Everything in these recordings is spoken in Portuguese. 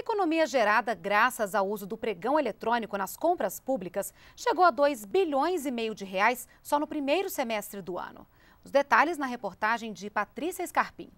A economia gerada graças ao uso do pregão eletrônico nas compras públicas chegou a 2 bilhões e meio de reais só no primeiro semestre do ano. Os detalhes na reportagem de Patrícia Escarpim.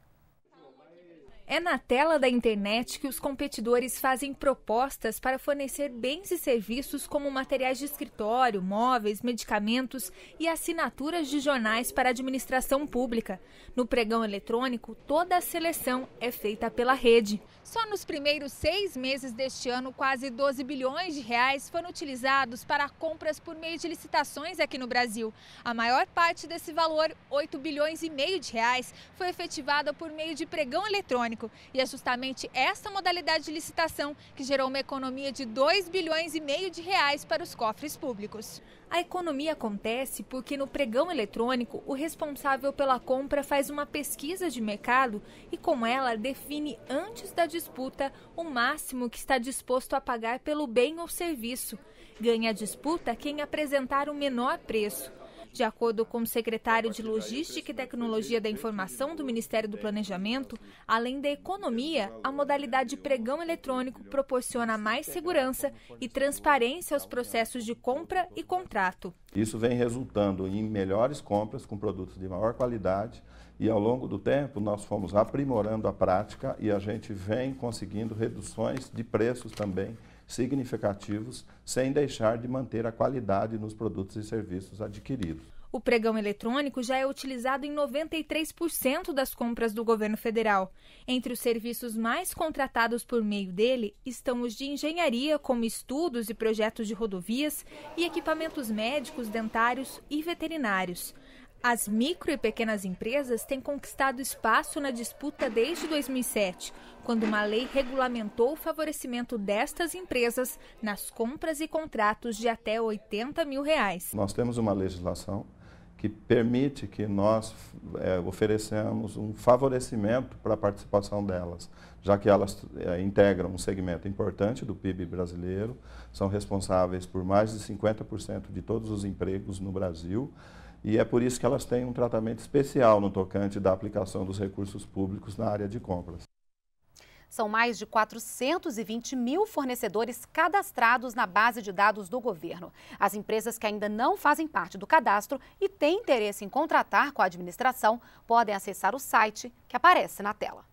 É na tela da internet que os competidores fazem propostas para fornecer bens e serviços como materiais de escritório, móveis, medicamentos e assinaturas de jornais para a administração pública. No pregão eletrônico, toda a seleção é feita pela rede. Só nos primeiros seis meses deste ano, quase 12 bilhões de reais foram utilizados para compras por meio de licitações aqui no Brasil. A maior parte desse valor, 8 bilhões e meio de reais, foi efetivada por meio de pregão eletrônico público. E é justamente essa modalidade de licitação que gerou uma economia de 2 bilhões e meio de reais para os cofres públicos. A economia acontece porque no pregão eletrônico, o responsável pela compra faz uma pesquisa de mercado e com ela define antes da disputa o máximo que está disposto a pagar pelo bem ou serviço. Ganha a disputa quem apresentar o menor preço. De acordo com o secretário de Logística e né? Tecnologia da Informação do Ministério do né? Planejamento, além da economia, a modalidade pregão é eletrônico proporciona mais segurança e transparência aos processos de compra e contrato. Isso vem resultando em melhores compras com produtos de maior qualidade e ao longo do tempo nós fomos aprimorando a prática e a gente vem conseguindo reduções de preços também significativos, sem deixar de manter a qualidade nos produtos e serviços adquiridos. O pregão eletrônico já é utilizado em 93% das compras do governo federal. Entre os serviços mais contratados por meio dele estão os de engenharia, como estudos e projetos de rodovias, e equipamentos médicos, dentários e veterinários. As micro e pequenas empresas têm conquistado espaço na disputa desde 2007, quando uma lei regulamentou o favorecimento destas empresas nas compras e contratos de até 80 mil reais. Nós temos uma legislação que permite que nós é, ofereçamos um favorecimento para a participação delas, já que elas é, integram um segmento importante do PIB brasileiro, são responsáveis por mais de 50% de todos os empregos no Brasil e é por isso que elas têm um tratamento especial no tocante da aplicação dos recursos públicos na área de compras. São mais de 420 mil fornecedores cadastrados na base de dados do governo. As empresas que ainda não fazem parte do cadastro e têm interesse em contratar com a administração podem acessar o site que aparece na tela.